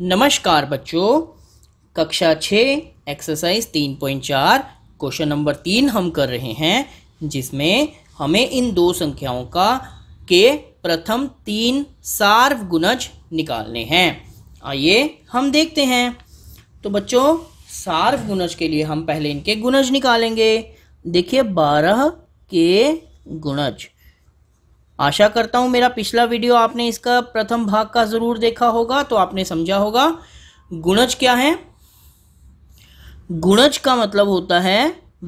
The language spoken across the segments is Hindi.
नमस्कार बच्चों कक्षा छः एक्सरसाइज तीन पॉइंट चार क्वेश्चन नंबर तीन हम कर रहे हैं जिसमें हमें इन दो संख्याओं का के प्रथम तीन सार्वगुणज निकालने हैं आइए हम देखते हैं तो बच्चों सार्वगुणज के लिए हम पहले इनके गुणज निकालेंगे देखिए बारह के गुणज आशा करता हूँ मेरा पिछला वीडियो आपने इसका प्रथम भाग का ज़रूर देखा होगा तो आपने समझा होगा गुणज क्या है गुणज का मतलब होता है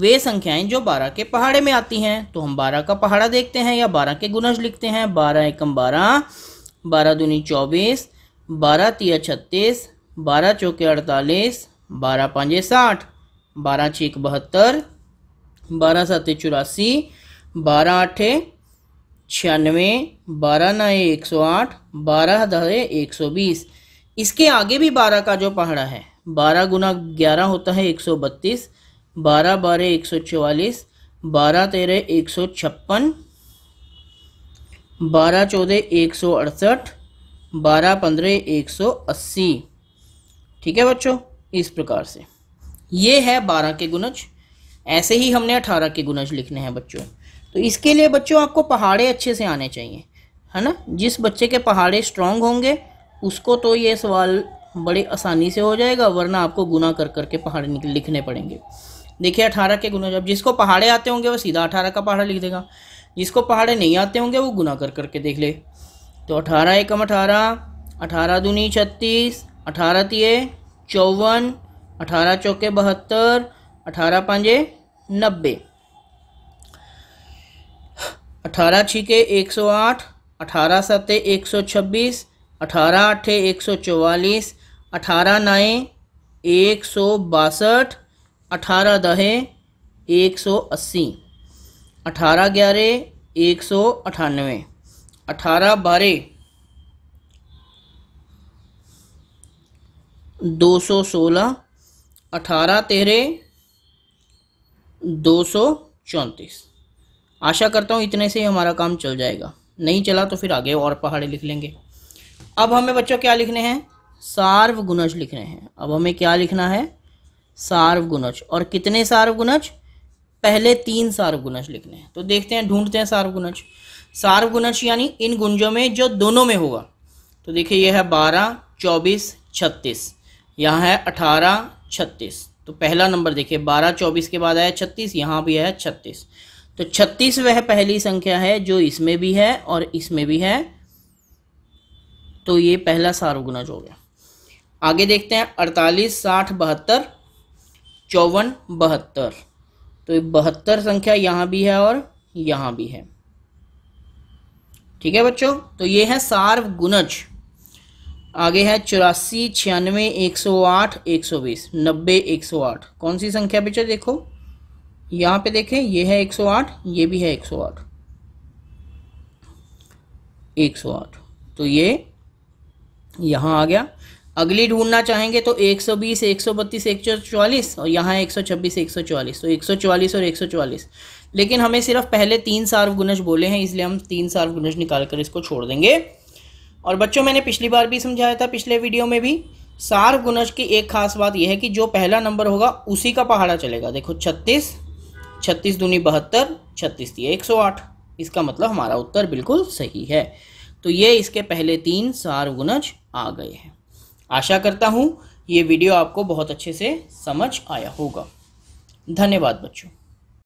वे संख्याएं जो बारह के पहाड़े में आती हैं तो हम बारह का पहाड़ा देखते हैं या बारह के गुणज लिखते हैं बारह एकम बारह बारह दूनी चौबीस बारह तिया छत्तीस बारह चौके अड़तालीस बारह पाँजे साठ बारह छः बहत्तर बारह सात चौरासी बारह आठे छियानवे बारह नए एक सौ आठ बारह दहे एक सौ बीस इसके आगे भी बारह का जो पहाड़ा है बारह गुना ग्यारह होता है एक सौ बत्तीस बारह बारह एक सौ चवालीस बारह तेरह एक सौ छप्पन बारह चौदह एक सौ अड़सठ बारह पंद्रह एक सौ अस्सी ठीक है बच्चों इस प्रकार से ये है बारह के गुनज ऐसे ही हमने अठारह के गुनज लिखने हैं बच्चों तो इसके लिए बच्चों आपको पहाड़े अच्छे से आने चाहिए है ना जिस बच्चे के पहाड़े स्ट्रांग होंगे उसको तो ये सवाल बड़े आसानी से हो जाएगा वरना आपको गुना कर करके पहाड़े लिखने पड़ेंगे देखिए अठारह के गुना जब जिसको पहाड़े आते होंगे वो सीधा अठारह का पहाड़ा लिख देगा जिसको पहाड़े नहीं आते होंगे वो गुना कर करके देख ले तो अठारह एकम अठारह अठारह दूनी छत्तीस अठारह तीए चौवन अठारह चौके बहत्तर अठारह पाँजे नब्बे अठारह छिके एक सौ आठ अठारह सत्ते एक सौ छब्बीस अठारह अठ एक सौ चौवालीस अठारह नए एक सौ बासठ अठारह दहे एक सौ अस्सी अठारह ग्यारह एक सौ अठानवे अठारह बारह दो सौ सोलह अठारह तेरह दो सौ चौंतीस आशा करता हूँ इतने से ही हमारा काम चल जाएगा नहीं चला तो फिर आगे और पहाड़े लिख लेंगे अब हमें बच्चों क्या लिखने हैं सार्वगुणज लिखने हैं अब हमें क्या लिखना है सार्वगुणज और कितने सार्वगुणज पहले तीन सार्वगुणज लिखने हैं तो देखते हैं ढूंढते हैं सार्वगुणज सार्वगुणज यानी इन गुंजों में जो दोनों में होगा तो देखिए यह है बारह चौबीस छत्तीस यहाँ है अठारह छत्तीस तो पहला नंबर देखिए बारह चौबीस के बाद आया छत्तीस यहाँ भी आया छत्तीस तो छत्तीस वह पहली संख्या है जो इसमें भी है और इसमें भी है तो ये पहला सारुगुनज हो गया आगे देखते हैं अड़तालीस साठ बहत्तर चौवन बहत्तर तो बहत्तर संख्या यहाँ भी है और यहाँ भी है ठीक है बच्चों तो ये है सार्वगुनज आगे है चौरासी छियानवे एक सौ आठ एक सौ बीस नब्बे एक सौ आठ कौन सी संख्या पिक्चर देखो यहाँ पे देखें ये है 108 ये भी है 108 108 तो ये यहाँ आ गया अगली ढूंढना चाहेंगे तो 120 132 144 और यहाँ 126 144 तो 144 और 144 लेकिन हमें सिर्फ पहले तीन सार्वगुनज बोले हैं इसलिए हम तीन सार्वगुनज निकाल कर इसको छोड़ देंगे और बच्चों मैंने पिछली बार भी समझाया था पिछले वीडियो में भी सार्वगुनज की एक खास बात यह है कि जो पहला नंबर होगा उसी का पहाड़ा चलेगा देखो छत्तीस छत्तीस दूनी बहत्तर छत्तीस दिए एक सौ आठ इसका मतलब हमारा उत्तर बिल्कुल सही है तो ये इसके पहले तीन सार गुनज आ गए हैं आशा करता हूँ ये वीडियो आपको बहुत अच्छे से समझ आया होगा धन्यवाद बच्चों